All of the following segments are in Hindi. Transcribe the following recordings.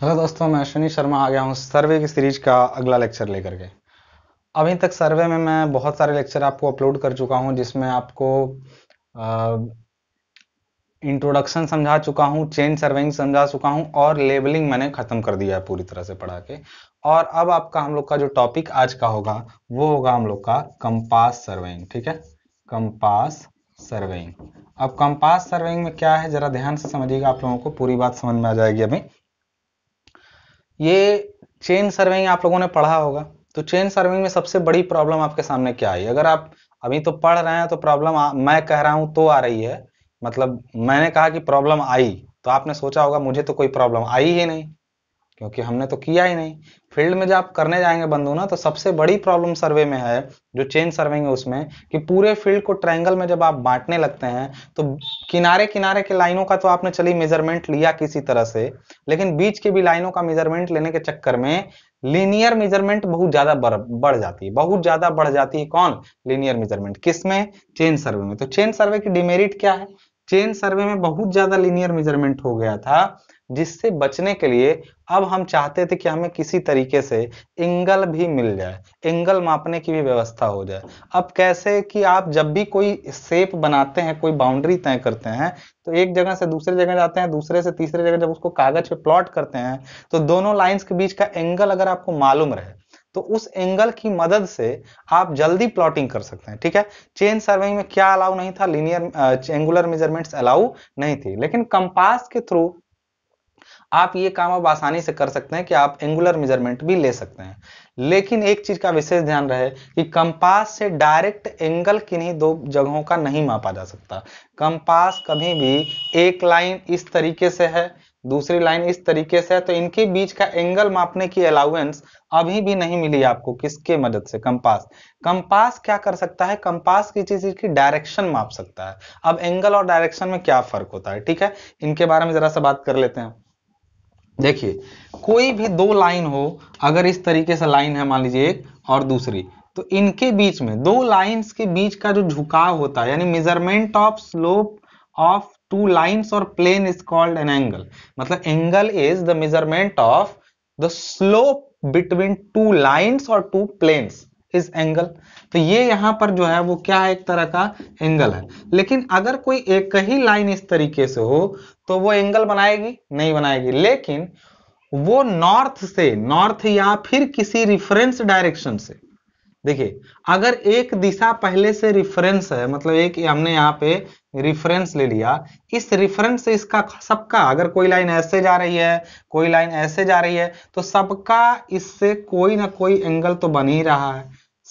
हेलो दोस्तों मैं शनि शर्मा आ गया हूँ सर्वे की सीरीज का अगला लेक्चर लेकर के अभी तक सर्वे में मैं बहुत सारे लेक्चर आपको अपलोड कर चुका हूँ जिसमें आपको इंट्रोडक्शन समझा चुका हूँ चेन सर्वेइंग समझा चुका हूँ और लेबलिंग मैंने खत्म कर दिया है पूरी तरह से पढ़ा के और अब आपका हम लोग का जो टॉपिक आज का होगा वो होगा हम लोग का कंपास सर्वेइंग ठीक है कंपास सर्वेइंग अब कंपास सर्वेइंग में क्या है जरा ध्यान से समझिएगा आप लोगों को पूरी बात समझ में आ जाएगी अभी ये चेन सर्विंग आप लोगों ने पढ़ा होगा तो चेन सर्विंग में सबसे बड़ी प्रॉब्लम आपके सामने क्या आई अगर आप अभी तो पढ़ रहे हैं तो प्रॉब्लम मैं कह रहा हूं तो आ रही है मतलब मैंने कहा कि प्रॉब्लम आई तो आपने सोचा होगा मुझे तो कोई प्रॉब्लम आई ही नहीं क्योंकि हमने तो किया ही नहीं फील्ड में जब आप करने जाएंगे बंधु ना तो सबसे बड़ी प्रॉब्लम सर्वे में है जो चेन सर्विंग है उसमें कि पूरे फील्ड को ट्रायंगल में जब आप बांटने लगते हैं तो किनारे किनारे के लाइनों का तो आपने चली मेजरमेंट लिया किसी तरह से लेकिन बीच के भी लाइनों का मेजरमेंट लेने के चक्कर में लीनियर मेजरमेंट बहुत ज्यादा बढ़ जाती है बहुत ज्यादा बढ़ जाती है कौन लीनियर मेजरमेंट किस में चेन सर्वे में तो चेन सर्वे की डिमेरिट क्या है चेन सर्वे में बहुत ज्यादा लीनियर मेजरमेंट हो गया था जिससे बचने के लिए अब हम चाहते थे कि हमें किसी तरीके से एंगल भी मिल जाए एंगल मापने की भी व्यवस्था हो जाए अब कैसे कि आप जब भी कोई सेप बनाते हैं कोई बाउंड्री तय करते हैं तो एक जगह से दूसरे जगह जाते हैं दूसरे से तीसरे जगह जब उसको कागज पे प्लॉट करते हैं तो दोनों लाइन्स के बीच का एंगल अगर आपको मालूम रहे तो उस एंगल की मदद से आप जल्दी प्लॉटिंग कर सकते हैं ठीक है चेन सर्विंग में क्या अलाउ नहीं था लीनियर एंगुलर मेजरमेंट्स अलाउ नहीं थी लेकिन कंपास के थ्रू आप ये काम अब आसानी से कर सकते हैं कि आप एंगुलर मेजरमेंट भी ले सकते हैं लेकिन एक चीज का विशेष ध्यान रहे कि कंपास से डायरेक्ट एंगल किन्हीं दो जगहों का नहीं मापा जा सकता कंपास कभी भी एक लाइन इस तरीके से है दूसरी लाइन इस तरीके से है तो इनके बीच का एंगल मापने की अलाउेंस अभी भी नहीं मिली आपको किसके मदद से कंपास कंपास क्या कर सकता है कंपास की चीज की डायरेक्शन माप सकता है अब एंगल और डायरेक्शन में क्या फर्क होता है ठीक है इनके बारे में जरा सा बात कर लेते हैं देखिए कोई भी दो लाइन हो अगर इस तरीके से लाइन है मान लीजिए एक और दूसरी तो इनके बीच में दो लाइंस के बीच का जो झुकाव होता है यानी measurement of slope of two lines और plane is called an angle मतलब angle is the measurement of the slope between two lines और टू प्लेन्स इज एंगल तो ये यहां पर जो है वो क्या है एक तरह का एंगल है लेकिन अगर कोई एक ही लाइन इस तरीके से हो तो वो एंगल बनाएगी नहीं बनाएगी लेकिन वो नॉर्थ से नॉर्थ या फिर किसी रिफरेंस डायरेक्शन से देखिए अगर एक दिशा पहले से रिफरेंस है मतलब एक हमने यहां पे रिफरेंस ले लिया इस रिफरेंस से इसका सबका अगर कोई लाइन ऐसे जा रही है कोई लाइन ऐसे जा रही है तो सबका इससे कोई ना कोई एंगल तो बन ही रहा है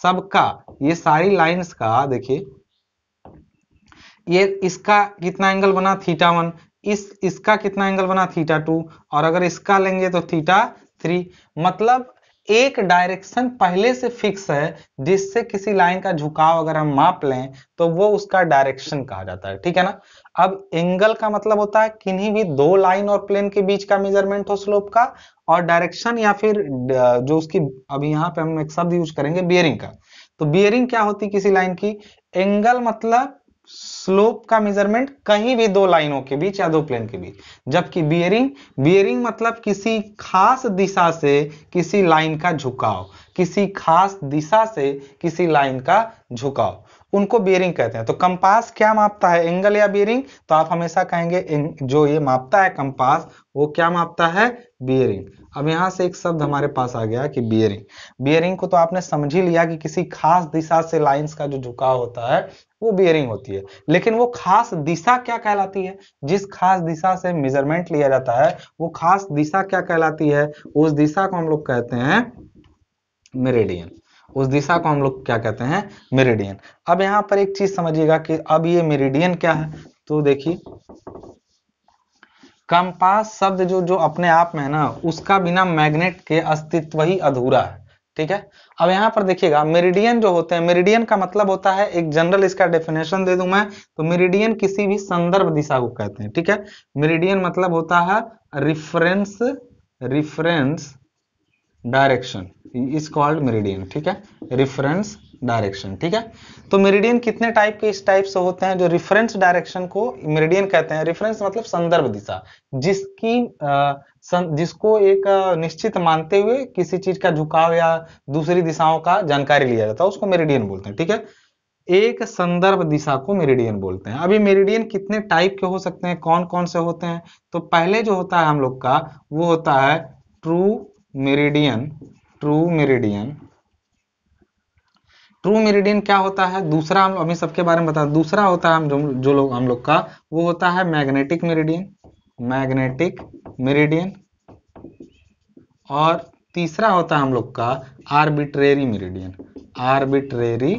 सबका ये सारी लाइंस का देखिए ये इसका कितना एंगल बना थीटा वन इस इसका कितना एंगल बना थीटा टू और अगर इसका लेंगे तो थीटा थ्री मतलब एक डायरेक्शन पहले से फिक्स है जिससे किसी लाइन का झुकाव अगर हम माप लें तो वो उसका डायरेक्शन कहा जाता है ठीक है ना अब एंगल का मतलब होता है किन्हीं भी दो लाइन और प्लेन के बीच का मेजरमेंट हो स्लोप का और डायरेक्शन या फिर जो उसकी अभी यहाँ पे हम एक शब्द यूज करेंगे बियरिंग का तो बियरिंग क्या होती किसी लाइन की एंगल मतलब स्लोप का मेजरमेंट कहीं भी दो लाइनों के बीच या दो प्लेन के बीच जबकि बियरिंग बियरिंग मतलब किसी खास दिशा से किसी लाइन का झुकाव किसी खास दिशा से किसी लाइन का झुकाव उनको बेरिंग कहते हैं तो कंपास क्या मापता है एंगल या बेरिंग तो आप हमेशा कहेंगे जो ये मापता है कंपास वो क्या मापता है बियरिंग अब यहां से एक शब्द हमारे पास आ गया कि बियरिंग बियरिंग को तो आपने समझ ही लिया कि किसी खास दिशा से लाइंस का जो झुकाव होता है वो बियरिंग होती है लेकिन वो खास दिशा क्या कहलाती है जिस खास दिशा से मेजरमेंट लिया जाता है वो खास दिशा क्या कहलाती है उस दिशा को हम लोग कहते हैं मेरेडियन उस दिशा को हम लोग क्या कहते हैं मेरिडियन अब यहां पर एक चीज समझिएगा कि अब ये मेरिडियन क्या है तो देखिए कंपास शब्द जो जो अपने आप में है ना उसका बिना मैग्नेट के अस्तित्व ही अधूरा है ठीक है अब यहां पर देखिएगा मेरिडियन जो होते हैं मेरिडियन का मतलब होता है एक जनरल इसका डेफिनेशन दे दूं मैं तो मेरिडियन किसी भी संदर्भ दिशा को कहते हैं ठीक है मेरिडियन मतलब होता है reference reference direction is called meridian ठीक है रिफरेंस डायरेक्शन ठीक है तो मेरिडियन कितने टाइप के इस टाइप से होते हैं जो रिफरेंस डायरेक्शन को मेरिडियन कहते हैं रिफरेंस मतलब संदर्भ दिशा जिसकी आ, सं, जिसको एक निश्चित मानते हुए किसी चीज का झुकाव या दूसरी दिशाओं का जानकारी लिया जाता है उसको मेरिडियन बोलते हैं ठीक है एक संदर्भ दिशा को मेरिडियन बोलते हैं अभी मेरिडियन कितने टाइप के हो सकते हैं कौन कौन से होते हैं तो पहले जो होता है हम लोग का वो होता है true meridian true meridian true meridian क्या होता है दूसरा हम अभी सबके बारे में बता दूसरा होता है हम जो, जो लोग हम लोग का वो होता है मैग्नेटिक मेरिडियन मैग्नेटिक मेरिडियन और तीसरा होता है हम लोग का आर्बिट्रेरी मेरिडियन आर्बिट्रेरी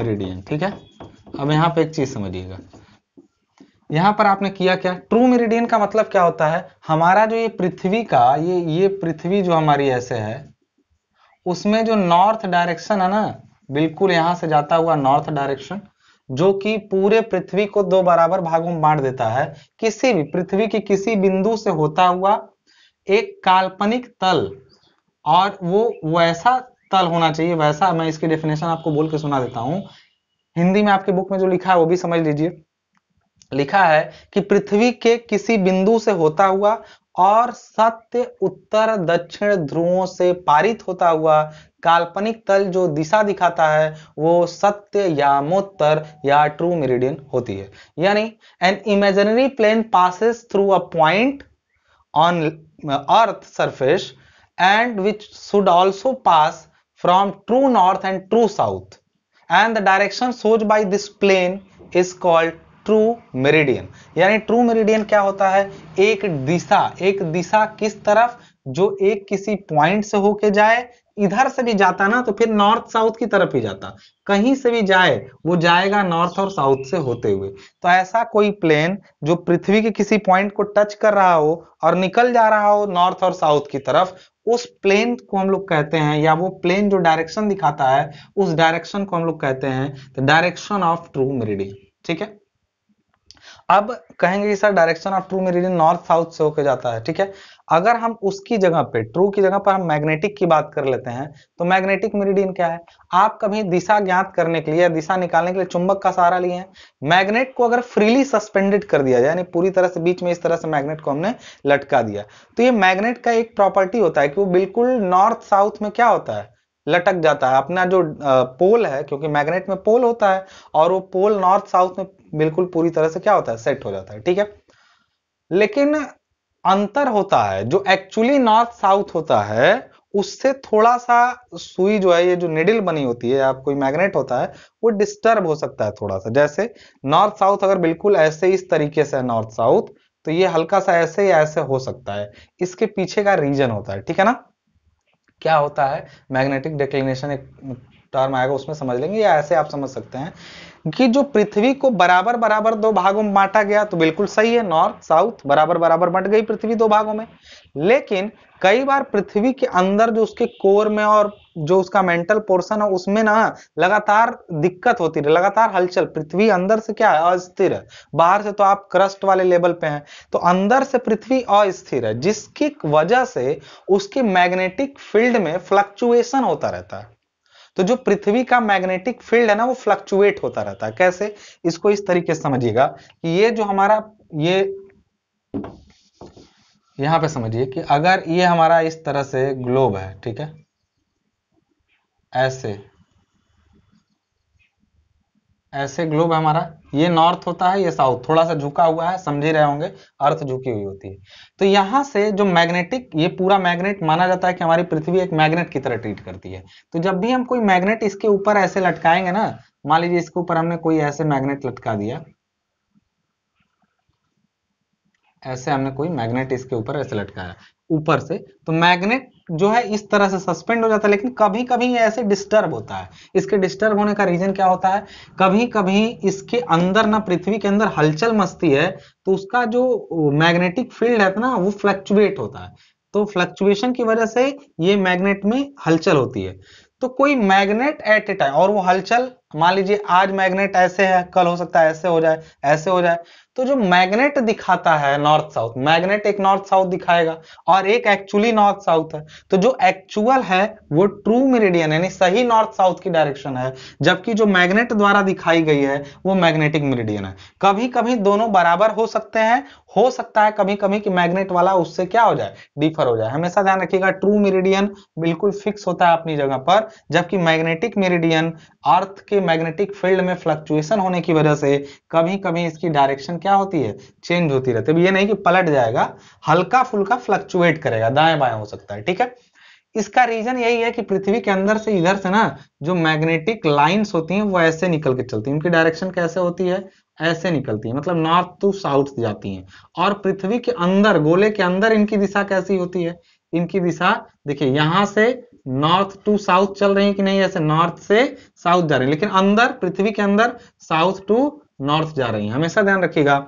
मेरिडियन ठीक है अब यहां पे एक चीज समझिएगा यहां पर आपने किया क्या ट्रू मेरिडियन का मतलब क्या होता है हमारा जो ये पृथ्वी का ये ये पृथ्वी जो हमारी ऐसे है उसमें जो नॉर्थ डायरेक्शन है ना बिल्कुल यहां से जाता हुआ नॉर्थ डायरेक्शन जो कि पूरे पृथ्वी को दो बराबर भागों में बांट देता है किसी भी पृथ्वी के किसी बिंदु से होता हुआ एक काल्पनिक तल और वो वैसा तल होना चाहिए वैसा मैं इसकी डेफिनेशन आपको बोल के सुना देता हूं हिंदी में आपके बुक में जो लिखा है वो भी समझ लीजिए लिखा है कि पृथ्वी के किसी बिंदु से होता हुआ और सत्य उत्तर दक्षिण ध्रुवों से पारित होता हुआ काल्पनिक तल जो दिशा दिखाता है वो सत्य या मोत्तर या ट्रू मेरिडियन होती है यानी an imaginary plane passes through a point on earth surface and which should also pass from true north and true south and the direction shows by this plane is called true meridian यानी ट्रू मेरिडियन क्या होता है एक दिशा एक दिशा किस तरफ जो एक किसी पॉइंट से होके जाए इधर से भी जाता ना तो फिर नॉर्थ साउथ की तरफ ही जाता कहीं से भी जाए वो जाएगा नॉर्थ और साउथ से होते हुए तो ऐसा कोई प्लेन जो पृथ्वी के किसी पॉइंट को टच कर रहा हो और निकल जा रहा हो नॉर्थ और साउथ की तरफ उस प्लेन को हम लोग कहते हैं या वो प्लेन जो डायरेक्शन दिखाता है उस डायरेक्शन को हम लोग कहते हैं the direction of true meridian ठीक है अब कहेंगे कि sir direction of true meridian north south से होकर जाता है ठीक है अगर हम उसकी जगह पे ट्रू की जगह पर हम मैग्नेटिक की बात कर लेते हैं तो मैग्नेटिक मेरिडियन क्या है आप कभी दिशा ज्ञात करने के लिए दिशा निकालने के लिए चुंबक का सहारा लिए हैं मैग्नेट को अगर फ्रीली सस्पेंडेड कर दिया जाए यानी पूरी तरह से बीच में इस तरह से मैग्नेट को हमने लटका दिया तो ये मैग्नेट का एक प्रॉपर्टी होता है कि वो बिल्कुल नॉर्थ साउथ में क्या होता है लटक जाता है अपना जो पोल है क्योंकि मैग्नेट में पोल होता है और वो पोल नॉर्थ साउथ में बिल्कुल पूरी तरह से क्या होता है सेट हो जाता है ठीक है लेकिन अंतर होता है जो एक्चुअली नॉर्थ साउथ होता है उससे थोड़ा सा सुई जो है ये जो निडिल बनी होती है आप कोई मैग्नेट होता है वो डिस्टर्ब हो सकता है थोड़ा सा जैसे नॉर्थ साउथ अगर बिल्कुल ऐसे इस तरीके से नॉर्थ साउथ तो ये हल्का सा ऐसे या ऐसे हो सकता है इसके पीछे का रीजन होता है ठीक है ना क्या होता है मैग्नेटिक डिक्लिनेशन एक टर्म आएगा उसमें समझ लेंगे या ऐसे आप समझ सकते हैं कि जो पृथ्वी को बराबर बराबर दो भागों में बांटा गया तो बिल्कुल सही है नॉर्थ साउथ बराबर बराबर बंट गई पृथ्वी दो भागों में लेकिन कई बार पृथ्वी के अंदर जो उसके कोर में और जो उसका मेंटल पोर्शन है उसमें ना लगातार दिक्कत होती रही लगातार हलचल पृथ्वी अंदर से क्या है अस्थिर है बाहर से तो आप क्रस्ट वाले लेवल पे हैं तो अंदर से पृथ्वी अस्थिर है जिसकी वजह से उसके मैग्नेटिक फील्ड में फ्लक्चुएशन होता रहता है तो जो पृथ्वी का मैग्नेटिक फील्ड है ना वो फ्लक्चुएट होता रहता है कैसे इसको इस तरीके से समझिएगा कि ये जो हमारा ये यहां पे समझिए कि अगर ये हमारा इस तरह से ग्लोब है ठीक है ऐसे ऐसे ग्लोब है हमारा ये नॉर्थ होता है ये साउथ थोड़ा सा झुका हुआ है समझ ही रहे होंगे अर्थ झुकी हुई होती है तो यहां से जो मैग्नेटिक ये पूरा मैग्नेट माना जाता है कि हमारी पृथ्वी एक मैग्नेट की तरह ट्रीट करती है तो जब भी हम कोई मैग्नेट इसके ऊपर ऐसे लटकाएंगे ना मान लीजिए इसके ऊपर हमने कोई ऐसे मैग्नेट लटका दिया ऐसे हमने कोई मैग्नेट इसके ऊपर ऐसे लटकाया ऊपर से तो मैग्नेट जो है इस तरह से सस्पेंड हो जाता है लेकिन कभी कभी ऐसे डिस्टर्ब होता है इसके डिस्टर्ब होने का रीजन क्या होता है कभी कभी इसके अंदर ना पृथ्वी के अंदर हलचल मस्ती है तो उसका जो मैग्नेटिक फील्ड है ना वो फ्लक्चुएट होता है तो फ्लक्चुएशन की वजह से ये मैग्नेट में हलचल होती है तो कोई मैग्नेट एट ए टाइम और वो हलचल मान लीजिए आज मैग्नेट ऐसे है कल हो सकता है ऐसे हो जाए ऐसे हो जाए तो जो मैग्नेट दिखाता है नॉर्थ साउथ मैग्नेट एक नॉर्थ साउथ दिखाएगा और एक एक्चुअली नॉर्थ साउथ है तो जो एक्चुअल है वो ट्रू मेरिडियन यानी सही नॉर्थ साउथ की डायरेक्शन है जबकि जो मैग्नेट द्वारा दिखाई गई है वो मैग्नेटिक मेरिडियन है कभी कभी दोनों बराबर हो सकते हैं हो सकता है कभी कभी कि मैग्नेट वाला उससे क्या हो जाए डिफर हो जाए हमेशा ध्यान रखिएगा ट्रू मेरिडियन बिल्कुल फिक्स होता है अपनी जगह पर जबकि मैग्नेटिक मेरिडियन अर्थ के इसके मैग्नेटिक फील्ड में फ्लक्चुएशन होने की वजह से कभी कभी इसकी डायरेक्शन क्या होती है चेंज होती रहती है ये नहीं कि पलट जाएगा हल्का फुल्का फ्लक्चुएट करेगा दाएं बाएं हो सकता है ठीक है इसका रीजन यही है कि पृथ्वी के अंदर से इधर से ना जो मैग्नेटिक लाइंस होती हैं वो ऐसे निकल के चलती हैं उनकी डायरेक्शन कैसे होती है ऐसे निकलती है मतलब नॉर्थ टू साउथ जाती हैं और पृथ्वी के अंदर गोले के अंदर इनकी दिशा कैसी होती है इनकी दिशा देखिए यहां से नॉर्थ टू साउथ चल रही है कि नहीं ऐसे नॉर्थ से साउथ जा रही है लेकिन अंदर पृथ्वी के अंदर साउथ टू नॉर्थ जा रही है हमेशा ध्यान रखिएगा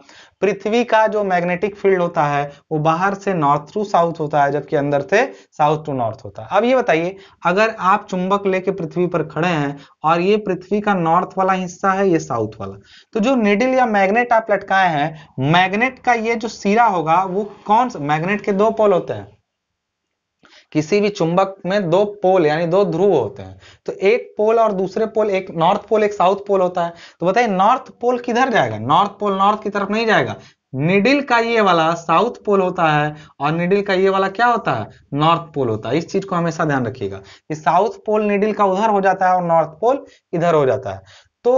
पृथ्वी का जो मैग्नेटिक फील्ड होता है वो बाहर से नॉर्थ टू साउथ होता है जबकि अंदर से साउथ टू नॉर्थ होता है अब ये बताइए अगर आप चुंबक लेके पृथ्वी पर खड़े हैं और ये पृथ्वी का नॉर्थ वाला हिस्सा है ये साउथ वाला तो जो निडिल या मैग्नेट आप लटकाए हैं मैग्नेट का ये जो सिरा होगा वो कौन सा मैग्नेट के दो पोल होते हैं किसी भी चुंबक में दो पोल यानी दो ध्रुव होते हैं तो एक पोल और दूसरे पोल एक नॉर्थ पोल एक साउथ पोल होता है तो बताइए नॉर्थ पोल किधर जाएगा नॉर्थ पोल नॉर्थ की तरफ नहीं जाएगा निडिल का ये वाला साउथ पोल होता है और निडिल का ये वाला क्या होता है नॉर्थ पोल होता है इस चीज को हमेशा ध्यान रखिएगा कि साउथ पोल निडिल का उधर हो जाता है और नॉर्थ पोल इधर हो जाता है तो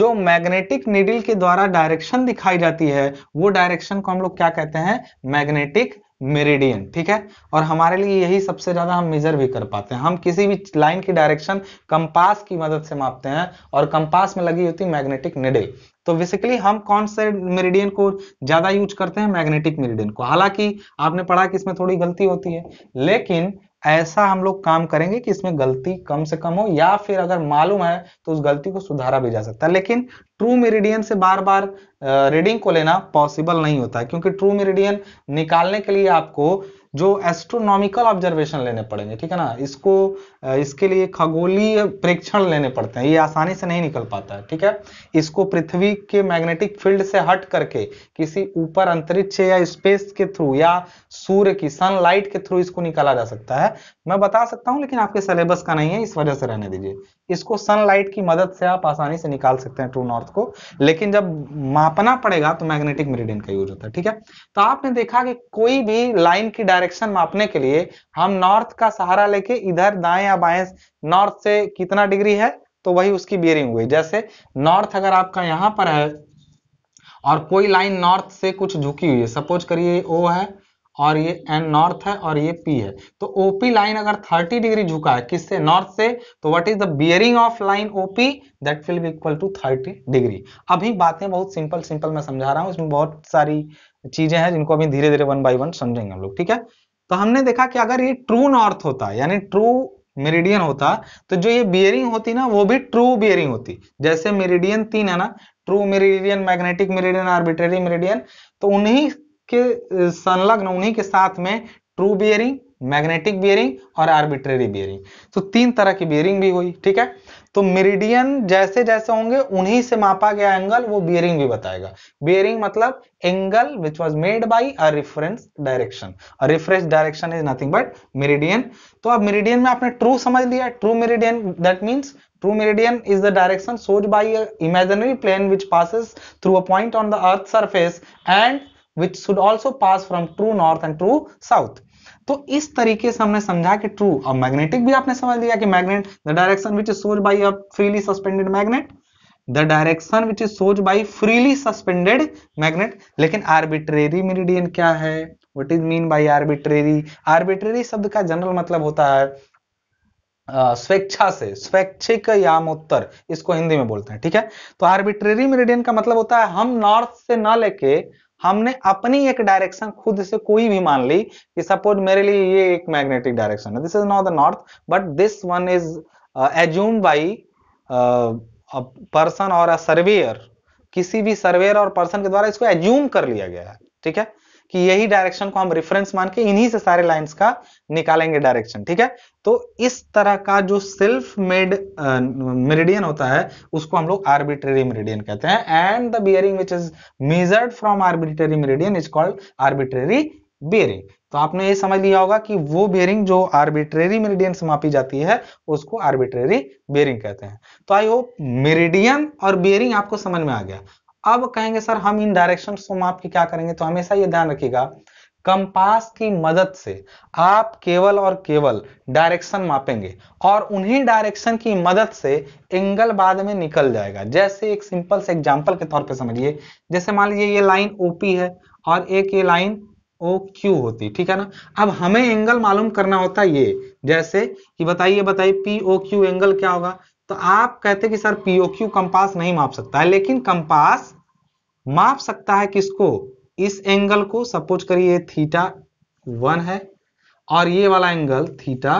जो मैग्नेटिक निडिल के द्वारा डायरेक्शन दिखाई जाती है वो डायरेक्शन को हम लोग क्या कहते हैं मैग्नेटिक मेरिडियन ठीक है और हमारे लिए यही सबसे ज्यादा हम मेजर भी कर पाते हैं हम किसी भी लाइन की डायरेक्शन कंपास की मदद से मापते हैं और कंपास में लगी होती मैग्नेटिक निडे तो बेसिकली हम कौन से मेरिडियन को ज्यादा यूज करते हैं मैग्नेटिक मेरिडियन को हालांकि आपने पढ़ा कि इसमें थोड़ी गलती होती है लेकिन ऐसा हम लोग काम करेंगे कि इसमें गलती कम से कम हो या फिर अगर मालूम है तो उस गलती को सुधारा भी जा सकता है लेकिन ट्रू मेरिडियन से बार बार रीडिंग को लेना पॉसिबल नहीं होता है क्योंकि ट्रू मेरिडियन निकालने के लिए आपको जो एस्ट्रोनॉमिकल ऑब्जर्वेशन लेने पड़ेंगे ठीक है ना इसको इसके लिए खगोलीय प्रेक्षण लेने पड़ते हैं ये आसानी से नहीं निकल पाता है ठीक है इसको पृथ्वी के मैग्नेटिक फील्ड से हट करके किसी ऊपर अंतरिक्ष या स्पेस के थ्रू या सूर्य की सनलाइट के थ्रू इसको निकाला जा सकता है मैं बता सकता हूं लेकिन आपके सिलेबस का नहीं है इस वजह से रहने दीजिए इसको सनलाइट की मदद से आप आसानी से निकाल सकते हैं ट्रू नॉर्थ को लेकिन जब मापना पड़ेगा तो मैग्नेटिक मेरिडियन का यूज होता है ठीक है तो आपने देखा कि कोई भी लाइन की डायरेक्शन मापने के लिए हम नॉर्थ का सहारा लेके इधर दाएं या बाएं नॉर्थ से कितना डिग्री है तो वही उसकी बियरिंग हुई जैसे नॉर्थ अगर आपका यहां पर है और कोई लाइन नॉर्थ से कुछ झुकी हुई है सपोज करिए ओ है और ये एन नॉर्थ है और ये पी है तो ओपी लाइन अगर 30 डिग्री झुका है किससे नॉर्थ से तो what is the bearing of line OP that will be equal to 30 degree अभी बातें बहुत सिंपल सिंपल मैं समझा रहा हूँ इसमें बहुत सारी चीजें हैं जिनको अभी धीरे धीरे वन बाई वन समझेंगे हम लोग ठीक है तो हमने देखा कि अगर ये ट्रू नॉर्थ होता यानी ट्रू मेरिडियन होता तो जो ये बियरिंग होती ना वो भी ट्रू बियरिंग होती जैसे मेरिडियन तीन है ना true meridian magnetic meridian arbitrary meridian तो उन्हीं के संलग्न उन्हीं के साथ में ट्रू बियरिंग मैग्नेटिक बियरिंग और आर्बिट्रेरी बियरिंग तो तीन तरह की बियरिंग भी हुई ठीक है तो मेरिडियन जैसे जैसे होंगे उन्हीं से मापा गया एंगल वो बियरिंग भी बताएगा बियरिंग मतलब angle which was made by a reference direction reference direction is nothing but meridian तो अब मेरिडियन में आपने ट्रू समझ लिया true meridian that means true meridian is the direction shows by an imaginary plane which passes through a point on the earth's surface and which should also pass from true north and true south तो इस तरीके से हमने समझा कि ट्रू और मैग्नेटिक भी आपने समझ लिया कि magnet the direction which is shows by a freely suspended magnet the direction which is shows by freely suspended magnet लेकिन आर्बिट्रेरी मेरिडियन क्या है what is mean by arbitrary arbitrary शब्द का जनरल मतलब होता है स्वेच्छा से स्वैच्छिक यामोत्तर इसको हिंदी में बोलते हैं ठीक है तो आर्बिट्रेरी मेरिडियन का मतलब होता है हम नॉर्थ से ना लेके हमने अपनी एक डायरेक्शन खुद से कोई भी मान ली कि सपोज मेरे लिए ये एक मैग्नेटिक डायरेक्शन है this is not the north but this one is assume by person और अ सर्वेयर किसी भी सर्वेयर और पर्सन के द्वारा इसको एज्यूम कर लिया गया है ठीक है कि यही डायरेक्शन को हम रेफरेंस मान के इन्हीं से सारे लाइंस का निकालेंगे डायरेक्शन ठीक है तो इस तरह का जो सेल्फ मेड मेरिडियन होता है उसको हम लोग आर्बिट्रेरी मेरिडियन कहते हैं and the bearing which is measured from arbitrary meridian is called arbitrary bearing तो आपने ये समझ लिया होगा कि वो बेरिंग जो आर्बिट्रेरी मेरिडियन से मापी जाती है उसको आर्बिट्रेरी बेरिंग कहते हैं तो आई होप मेरिडियन और बेरिंग आपको समझ में आ गया अब कहेंगे सर हम इन डायरेक्शन को माप के क्या करेंगे तो हमेशा ये ध्यान रखिएगा कंपास की मदद से आप केवल और केवल डायरेक्शन मापेंगे और उन्हीं डायरेक्शन की मदद से एंगल बाद में निकल जाएगा जैसे एक सिंपल से एग्जांपल के तौर पे समझिए जैसे मान लीजिए ये लाइन ओपी है और एक ये लाइन ओ क्यू होती ठीक है ना अब हमें एंगल मालूम करना होता ये जैसे कि बताइए बताइए पी ओ क्यू एंगल क्या होगा तो आप कहते कि सर पीओ क्यू कंपास नहीं माप सकता है लेकिन कंपास माप सकता है किसको इस एंगल को सपोज करिए थीटा वन है और ये वाला एंगल थीटा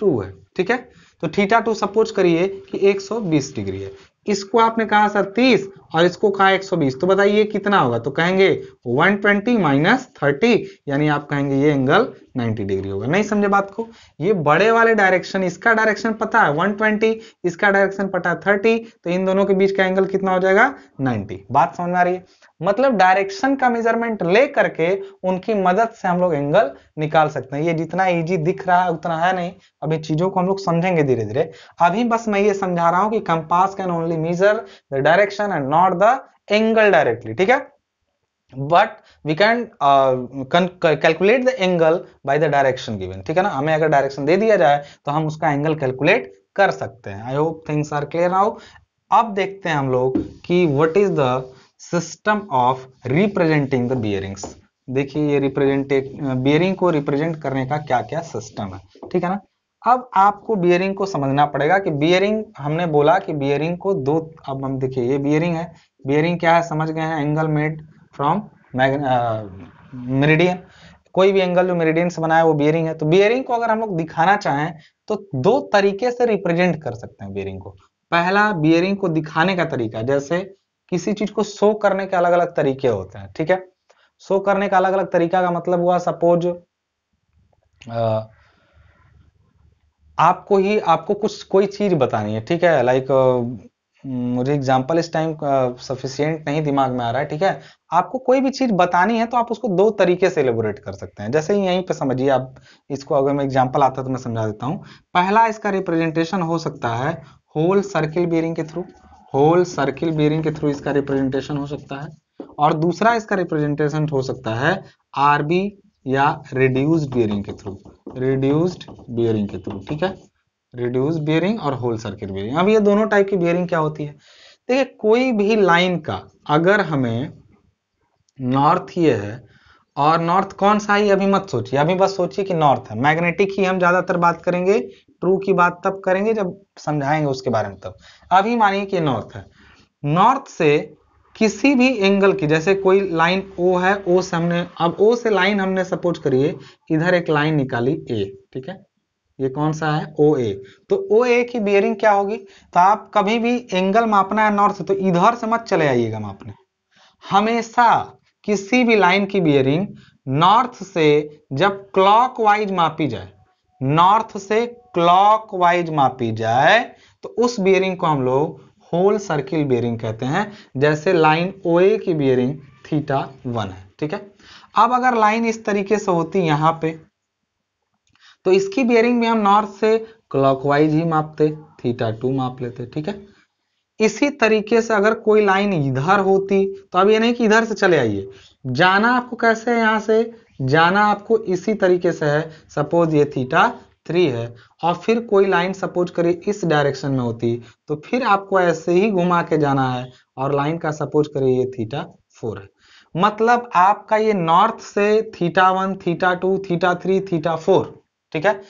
टू है ठीक है तो थीटा टू सपोज करिए कि 120 डिग्री है इसको आपने कहा सर तीस और इसको कहा एक सौ बीस तो बताइए कितना होगा तो कहेंगे वन ट्वेंटी माइनस थर्टी यानी आप कहेंगे ये एंगल 90 डिग्री होगा नहीं समझे बात को ये बड़े वाले डायरेक्शन इसका डायरेक्शन पता है 120 इसका डायरेक्शन पता है 30 तो इन दोनों के बीच का एंगल कितना हो जाएगा 90 बात समझ में आ रही है मतलब डायरेक्शन का मेजरमेंट ले करके उनकी मदद से हम लोग एंगल निकाल सकते हैं ये जितना इजी दिख रहा है उतना है नहीं अभी चीजों को हम लोग समझेंगे धीरे धीरे अभी बस मैं ये समझा रहा हूं कि compass can only measure the direction and not the angle directly ठीक है but we can calculate the angle by the direction given ठीक है ना हमें अगर डायरेक्शन दे दिया जाए तो हम उसका एंगल कैलकुलेट कर सकते हैं I hope things are clear now अब देखते हैं हम लोग कि what is the system of representing the bearings देखिए ये रिप्रेजेंटे बियरिंग को रिप्रेजेंट करने का क्या क्या सिस्टम है ठीक है ना अब आपको बियरिंग को समझना पड़ेगा कि बियरिंग हमने बोला कि बियरिंग को दो अब हम देखिए ये बियरिंग है बियरिंग क्या है समझ गए हैं एंगल मेड फ्रॉम मेरिडियन कोई भी एंगल जो मेरिडियन से बनाया वो बियरिंग है तो बियरिंग को अगर हम लोग दिखाना चाहें तो दो तरीके से रिप्रेजेंट कर सकते हैं बियरिंग को पहला बियरिंग को दिखाने का तरीका जैसे किसी चीज को शो करने के अलग अलग तरीके होते हैं ठीक है शो करने का अलग अलग तरीका का मतलब हुआ सपोज आपको ही आपको कुछ कोई चीज बतानी है ठीक है लाइक मुझे एग्जाम्पल इस टाइम सफिशियंट नहीं दिमाग में आ रहा है ठीक है आपको कोई भी चीज बतानी है तो आप उसको दो तरीके से एलिबोरेट कर सकते हैं जैसे ही यहीं पे समझिए आप इसको अगर मैं एग्जाम्पल आता तो मैं समझा देता हूँ पहला इसका रिप्रेजेंटेशन हो सकता है होल सर्किल बियरिंग के थ्रू होल सर्किल बेरिंग के थ्रू इसका रिप्रेजेंटेशन हो सकता है और दूसरा इसका रिप्रेजेंटेशन हो सकता है आरबी या रिड्यूस्ड बियरिंग के थ्रू रिड्यूस्ड बियरिंग के थ्रू ठीक है रिड्यूस बियरिंग और होल सर्किट बियरिंग अब ये दोनों टाइप की बियरिंग क्या होती है देखिए कोई भी लाइन का अगर हमें नॉर्थ ये है और नॉर्थ कौन सा है अभी मत सोचिए अभी बस सोचिए कि नॉर्थ है मैग्नेटिक ही हम ज्यादातर बात करेंगे ट्रू की बात तब करेंगे जब समझाएंगे उसके बारे में तब अभी मानिए कि नॉर्थ है नॉर्थ से किसी भी एंगल की जैसे कोई लाइन ओ है ओ से हमने अब ओ से लाइन हमने सपोज करिए इधर एक लाइन निकाली ए ठीक है ये कौन सा है ओ ए तो ओ ए की बियरिंग क्या होगी तो आप कभी भी एंगल मापना है नॉर्थ से तो इधर से मत चले आइएगा मापने हमेशा किसी भी लाइन की बियरिंग नॉर्थ से जब क्लॉकवाइज मापी जाए नॉर्थ से क्लॉकवाइज मापी जाए तो उस बियरिंग को हम लोग होल सर्किल बियरिंग कहते हैं जैसे लाइन ओ की बियरिंग थीटा वन है ठीक है अब अगर लाइन इस तरीके से होती यहां पे तो इसकी बियरिंग भी हम नॉर्थ से क्लॉकवाइज ही मापते थीटा टू माप लेते ठीक है इसी तरीके से अगर कोई लाइन इधर होती तो अब ये नहीं कि इधर से चले आइए जाना आपको कैसे है यहां से जाना आपको इसी तरीके से है सपोज ये थीटा थ्री है और फिर कोई लाइन सपोज करिए इस डायरेक्शन में होती तो फिर आपको ऐसे ही घुमा के जाना है और लाइन का सपोज करे ये थीटा फोर है मतलब आपका ये नॉर्थ से theta one theta two theta three theta four ठीक है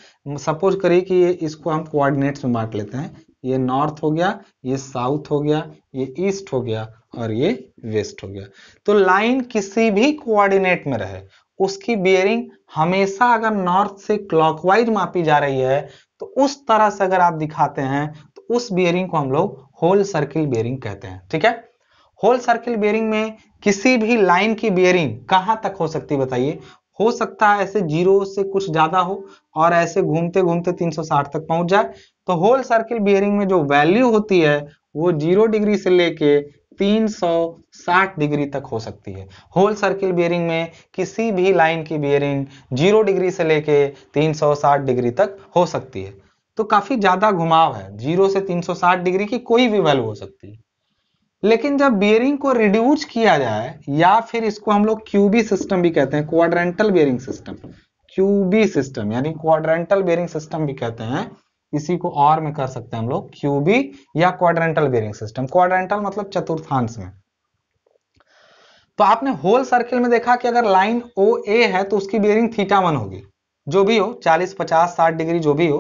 सपोज करिए कि ये इसको हम कोऑर्डिनेट्स में बांट लेते हैं ये नॉर्थ हो गया ये साउथ हो गया ये ईस्ट हो गया और ये वेस्ट हो गया तो लाइन किसी भी कोऑर्डिनेट में रहे उसकी बियरिंग हमेशा अगर नॉर्थ से क्लॉकवाइज मापी जा रही है तो उस तरह से अगर आप दिखाते हैं तो उस बियरिंग को हम लोग होल सर्किल बियरिंग कहते हैं ठीक है होल सर्किल बियरिंग में किसी भी लाइन की बियरिंग कहां तक हो सकती है बताइए हो सकता है ऐसे जीरो से कुछ ज्यादा हो और ऐसे घूमते घूमते 360 तक पहुंच जाए तो होल सर्किल बियरिंग में जो वैल्यू होती है वो जीरो डिग्री से लेके 300 60 डिग्री तक हो सकती है होल सर्किल बियरिंग में किसी भी लाइन की बियरिंग 0 डिग्री से लेके 360 डिग्री तक हो सकती है तो काफी ज्यादा घुमाव है 0 से 360 डिग्री की कोई भी वैल्यू हो सकती है लेकिन जब बियरिंग को रिड्यूस किया जाए या फिर इसको हम लोग क्यूबी सिस्टम भी कहते हैं quadrantal bearing system QB system यानी क्वाड्रेंटल बियरिंग सिस्टम भी कहते हैं इसी को और में कर सकते हैं हम लोग क्यूबी या क्वाड्रेंटल बियरिंग सिस्टम क्वाड्रेंटल मतलब चतुर्थांश में तो आपने होल सर्किल में देखा कि अगर लाइन ओ ए है तो उसकी बियरिंग थीटा वन होगी जो भी हो 40, 50, 60 डिग्री जो भी हो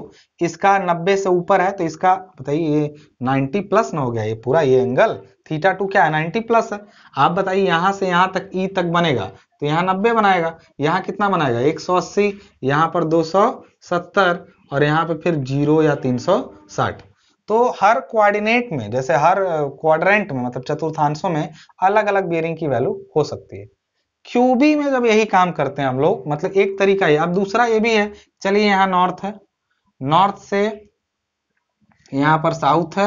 इसका 90 से ऊपर है तो इसका बताइए ये 90 प्लस ना हो गया ये पूरा ये एंगल थीटा टू क्या है 90 प्लस है आप बताइए यहां से यहां तक ई e तक बनेगा तो यहाँ 90 बनाएगा यहां कितना बनाएगा 180 यहां पर 270 और यहाँ पर फिर जीरो या 360 तो हर कोऑर्डिनेट में जैसे हर क्वाड्रेंट में मतलब चतुर्थांशों में अलग अलग बेयरिंग की वैल्यू हो सकती है क्यूबी में जब यही काम करते हैं हम लोग मतलब एक तरीका है अब दूसरा ये भी है चलिए यहां नॉर्थ है नॉर्थ से यहां पर साउथ है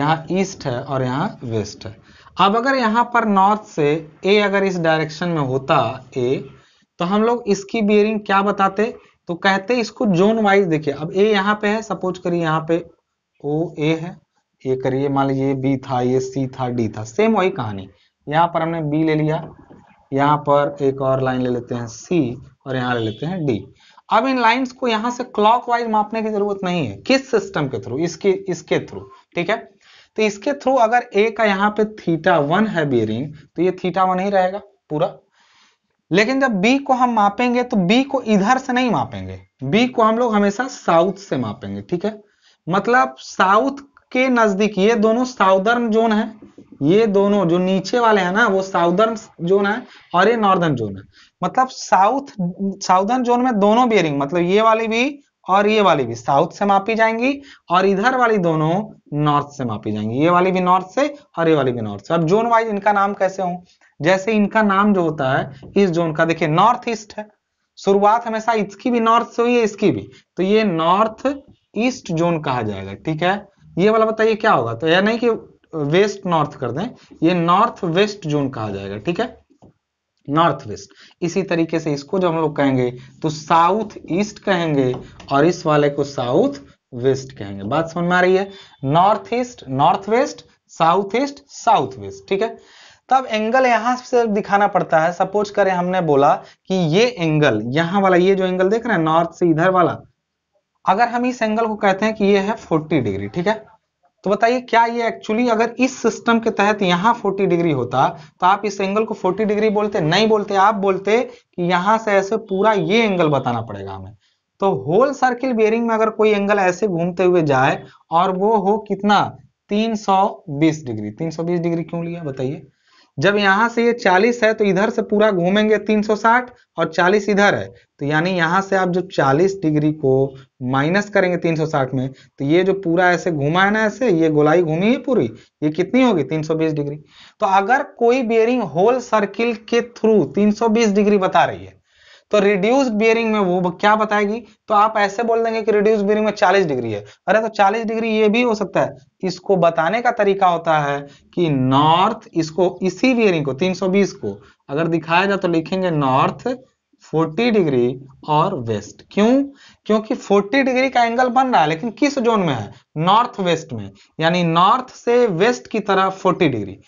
यहां ईस्ट है और यहां वेस्ट है अब अगर यहां पर नॉर्थ से ए अगर इस डायरेक्शन में होता ए तो हम लोग इसकी बियरिंग क्या बताते तो कहते इसको जोन वाइज देखिए अब ए यहां पे है सपोज करिए यहां पे ओ ए है ये करिए मान लीजिए बी था ये सी था डी था सेम वही कहानी यहाँ पर हमने बी ले लिया यहाँ पर एक और लाइन ले लेते हैं सी और यहाँ ले लेते हैं डी अब इन लाइंस को यहाँ से क्लॉकवाइज मापने की जरूरत नहीं है किस सिस्टम के थ्रू इसके इसके थ्रू ठीक है तो इसके थ्रू अगर ए का यहाँ पे थीटा वन है बेरिंग तो ये थीटा वन ही रहेगा पूरा लेकिन जब बी को हम मापेंगे तो बी को इधर से नहीं मापेंगे बी को हम लोग हमेशा साउथ से मापेंगे ठीक है मतलब साउथ के नजदीक ये दोनों साउदर्न जोन है ये दोनों जो नीचे वाले हैं ना वो साउदर्न जोन है और ये नॉर्दर्न जोन है मतलब साउथ साउदर्न जोन में दोनों बियरिंग मतलब ये वाली भी और ये वाली भी साउथ से मापी जाएंगी और इधर वाली दोनों नॉर्थ से मापी जाएंगी ये वाली भी नॉर्थ से और ये वाली भी नॉर्थ से अब जोन वाइज इनका नाम कैसे हो जैसे इनका नाम जो होता है इस जोन का देखिये नॉर्थ ईस्ट है शुरुआत हमेशा इसकी भी नॉर्थ से हुई है इसकी भी तो ये नॉर्थ ईस्ट जोन कहा जाएगा ठीक है ये वाला बताइए क्या होगा तो यह नहीं कि वेस्ट नॉर्थ कर दें ये नॉर्थ वेस्ट जोन कहा जाएगा ठीक है नॉर्थ वेस्ट इसी तरीके से इसको जब हम लोग कहेंगे तो साउथ ईस्ट कहेंगे और इस वाले को साउथ वेस्ट कहेंगे बात समझ में आ रही है north east north west south east south west ठीक है तब एंगल यहां से दिखाना पड़ता है सपोज करें हमने बोला कि ये एंगल यहां वाला ये जो एंगल देख रहे हैं नॉर्थ से इधर वाला अगर हम इस एंगल को कहते हैं कि ये है 40 डिग्री ठीक है तो बताइए क्या ये एक्चुअली अगर इस सिस्टम के तहत यहां 40 डिग्री होता तो आप इस एंगल को 40 डिग्री बोलते नहीं बोलते आप बोलते कि यहां से ऐसे पूरा ये एंगल बताना पड़ेगा हमें तो होल सर्किल बियरिंग में अगर कोई एंगल ऐसे घूमते हुए जाए और वो हो कितना 320 डिग्री 320 डिग्री क्यों लिया बताइए जब यहां से ये 40 है तो इधर से पूरा घूमेंगे 360 और 40 इधर है तो यानी यहां से आप जो 40 डिग्री को माइनस करेंगे 360 में तो ये जो पूरा ऐसे घूमा है ना ऐसे ये गोलाई घूमी है पूरी ये कितनी होगी 320 डिग्री तो अगर कोई बेयरिंग होल सर्किल के थ्रू 320 डिग्री बता रही है तो रिड्यूस बियरिंग में वो क्या बताएगी तो आप ऐसे बोल देंगे कि रिड्यूस बियरिंग में 40 डिग्री है अरे तो 40 डिग्री ये भी हो सकता है इसको बताने का तरीका होता है कि नॉर्थ इसको इसी बियरिंग को 320 को अगर दिखाया जाए तो लिखेंगे नॉर्थ 40 डिग्री और वेस्ट क्यों क्योंकि 40 डिग्री का एंगल बन रहा है लेकिन किस जोन में है नॉर्थ वेस्ट में यानी नॉर्थ से वेस्ट की तरफ 40 डिग्री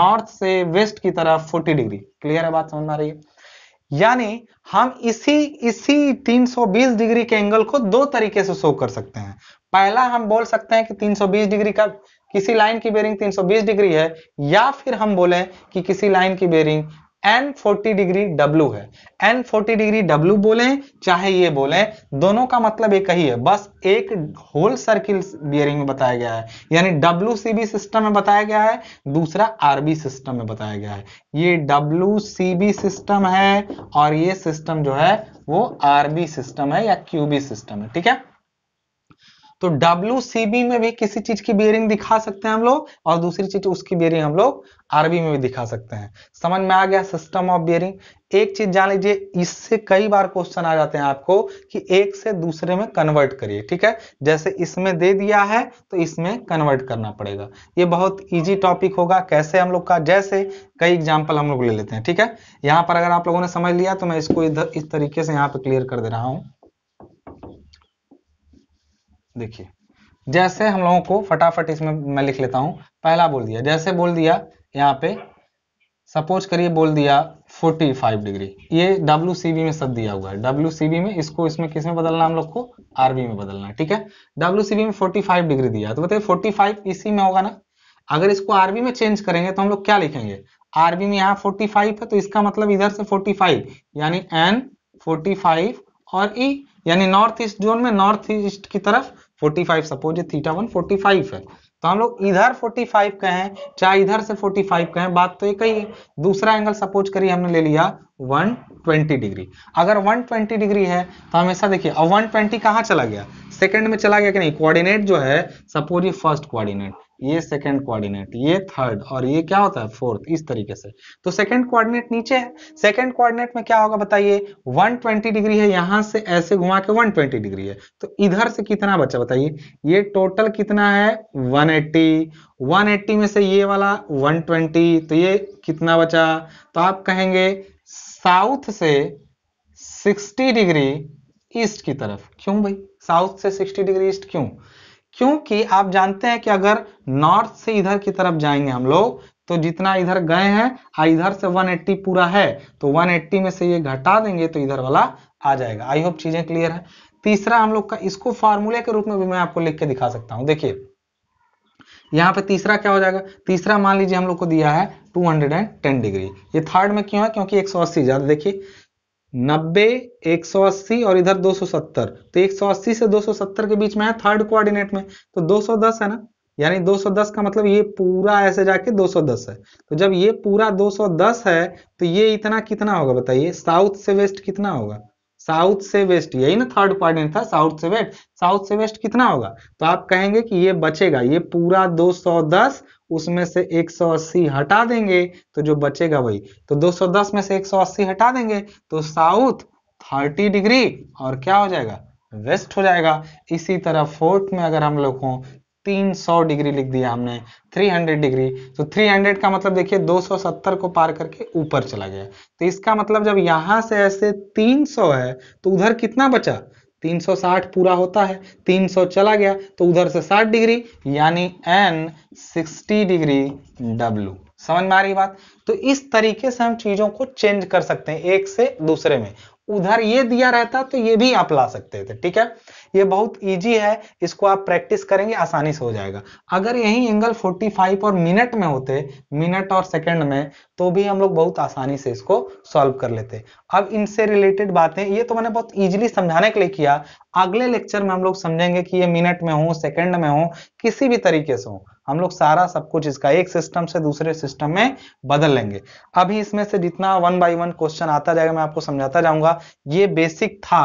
नॉर्थ से वेस्ट की तरफ 40 डिग्री क्लियर है बात समझ में आ रही है यानी हम इसी इसी 320 डिग्री के एंगल को दो तरीके से शो कर सकते हैं पहला हम बोल सकते हैं कि 320 डिग्री का किसी लाइन की बेरिंग 320 डिग्री है या फिर हम बोले कि किसी लाइन की bearing N forty degree W है एन फोर्टी डिग्री डब्ल्यू बोले चाहे ये बोले दोनों का मतलब एक ही है बस एक होल सर्किल बियरिंग में बताया गया है यानी डब्ल्यू सिस्टम में बताया गया है दूसरा आरबी सिस्टम में बताया गया है ये डब्ल्यू सिस्टम है और ये सिस्टम जो है वो आरबी सिस्टम है या क्यूबी सिस्टम है ठीक है तो डब्ल्यू में भी किसी चीज की बियरिंग दिखा सकते हैं हम लोग और दूसरी चीज उसकी बियरिंग हम लोग आरबी में भी दिखा सकते हैं समझ में आ गया सिस्टम ऑफ बियरिंग एक चीज जान लीजिए इससे कई बार क्वेश्चन आ जाते हैं आपको कि एक से दूसरे में कन्वर्ट करिए ठीक है जैसे इसमें दे दिया है तो इसमें कन्वर्ट करना पड़ेगा ये बहुत ईजी टॉपिक होगा कैसे हम लोग का जैसे कई एग्जाम्पल हम लोग ले लेते हैं ठीक है यहां पर अगर आप लोगों ने समझ लिया तो मैं इसको इधर इस तरीके से यहां पर क्लियर कर दे रहा हूं देखिए जैसे हम लोगों को फटाफट इसमें मैं लिख लेता हूं पहला बोल दिया जैसे बोल दिया यहाँ पे सपोज करिए बोल दिया 45 डिग्री ये डब्ल्यू में सब दिया हुआ है डब्ल्यू में इसको इसमें किस में बदलना हम लोग को आरबी में बदलना है ठीक है डब्ल्यू में 45 डिग्री दिया तो बताइए 45 इसी में होगा ना अगर इसको आरबी में चेंज करेंगे तो हम लोग क्या लिखेंगे आरबी में यहाँ 45 है तो इसका मतलब इधर से 45 यानी एन 45 और ई e, यानी नॉर्थ ईस्ट जोन में नॉर्थ ईस्ट की तरफ 45 सपोज ये थीटा वन फोर्टी है तो हम लोग इधर 45 कहें चाहे इधर से 45 कहें बात तो एक ही है दूसरा एंगल सपोज करिए हमने ले लिया 120 डिग्री अगर 120 डिग्री है तो हमेशा देखिए अब 120 कहाँ चला गया सेकंड में चला गया कि नहीं कोऑर्डिनेट जो है सपोज ये फर्स्ट कोऑर्डिनेट ये सेकेंड कोऑर्डिनेट ये थर्ड और ये क्या होता है फोर्थ इस तरीके से तो सेकेंड कोऑर्डिनेट नीचे है सेकेंड कोऑर्डिनेट में क्या होगा बताइए 120 डिग्री है यहां से ऐसे घुमा के 120 डिग्री है तो इधर से कितना बचा बताइए ये टोटल कितना है 180 180 में से ये वाला 120 तो ये कितना बचा तो आप कहेंगे साउथ से सिक्सटी डिग्री ईस्ट की तरफ क्यों भाई साउथ से सिक्सटी डिग्री ईस्ट क्यों क्योंकि आप जानते हैं कि अगर नॉर्थ से इधर की तरफ जाएंगे हम लोग तो जितना इधर गए हैं इधर से 180 पूरा है तो 180 में से ये घटा देंगे तो इधर वाला आ जाएगा आई होप चीजें क्लियर है तीसरा हम लोग का इसको फॉर्मूले के रूप में भी मैं आपको लिख के दिखा सकता हूं देखिए यहाँ पे तीसरा क्या हो जाएगा तीसरा मान लीजिए हम लोग को दिया है 210 डिग्री ये थर्ड में क्यों है क्योंकि 180 ज्यादा देखिए नब्बे एक सौ अस्सी और इधर दो सौ सत्तर तो एक सौ अस्सी से दो सौ सत्तर के बीच में है थर्ड कोऑर्डिनेट में तो दो सौ दस है ना यानी 210 का मतलब ये पूरा ऐसे जाके 210 है तो जब ये पूरा 210 है तो ये इतना कितना होगा बताइए साउथ से वेस्ट कितना होगा साउथ से वेस्ट यही ना थर्ड क्वाड्रेंट था साउथ से वेस्ट साउथ से वेस्ट कितना होगा तो आप कहेंगे कि ये बचेगा ये पूरा 210 उसमें से 180 हटा देंगे तो जो बचेगा वही तो 210 में से 180 हटा देंगे तो साउथ 30 डिग्री और क्या हो जाएगा वेस्ट हो जाएगा इसी तरह फोर्थ में अगर हम लोग हों 300 डिग्री लिख दिया हमने 300 डिग्री तो 300 का मतलब देखिए 270 को पार करके ऊपर चला गया तो इसका मतलब जब यहां से ऐसे 300 है तो उधर कितना बचा 360 पूरा होता है 300 चला गया तो उधर से 60 डिग्री यानी n 60 डिग्री w समझ में आ रही बात तो इस तरीके से हम चीजों को चेंज कर सकते हैं एक से दूसरे में उधर ये दिया रहता तो ये भी आप ला सकते थे ठीक है ये बहुत इजी है इसको आप प्रैक्टिस करेंगे आसानी से हो जाएगा अगर यही एंगल 45 और मिनट में होते मिनट और सेकंड में तो भी हम लोग बहुत आसानी से इसको सॉल्व कर लेते अब इनसे रिलेटेड बातें ये तो मैंने बहुत इजीली समझाने के लिए किया अगले लेक्चर में हम लोग समझेंगे कि ये मिनट में हो सेकंड में हो किसी भी तरीके से हो हम लोग सारा सब कुछ इसका एक सिस्टम से दूसरे सिस्टम में बदल लेंगे अभी इसमें से जितना वन बाई वन क्वेश्चन आता जाएगा मैं आपको समझाता जाऊंगा ये बेसिक था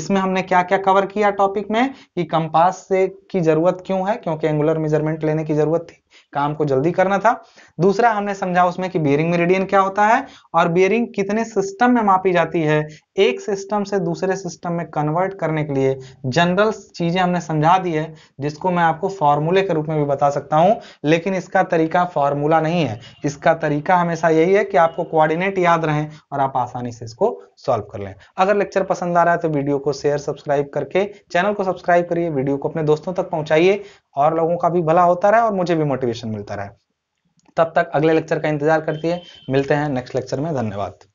इसमें हमने क्या क्या कवर किया टॉपिक में कि कंपास से की जरूरत क्यों है क्योंकि एंगुलर मेजरमेंट लेने की जरूरत थी काम को जल्दी करना था दूसरा हमने समझा उसमें कि बियरिंग मेरिडियन क्या होता है और बियरिंग कितने सिस्टम में मापी जाती है एक सिस्टम से दूसरे सिस्टम में कन्वर्ट करने के लिए जनरल चीजें हमने समझा दी है जिसको मैं आपको फॉर्मूले के रूप में भी बता सकता हूं लेकिन इसका तरीका फॉर्मूला नहीं है इसका तरीका हमेशा यही है कि आपको कोऑर्डिनेट याद रहे और आप आसानी से इसको सॉल्व कर लें अगर लेक्चर पसंद आ रहा है तो वीडियो को शेयर सब्सक्राइब करके चैनल को सब्सक्राइब करिए वीडियो को अपने दोस्तों तक पहुंचाइए और लोगों का भी भला होता रहे और मुझे भी मोटिवेशन मिलता रहे तब तक अगले लेक्चर का इंतजार करती है मिलते हैं नेक्स्ट लेक्चर में धन्यवाद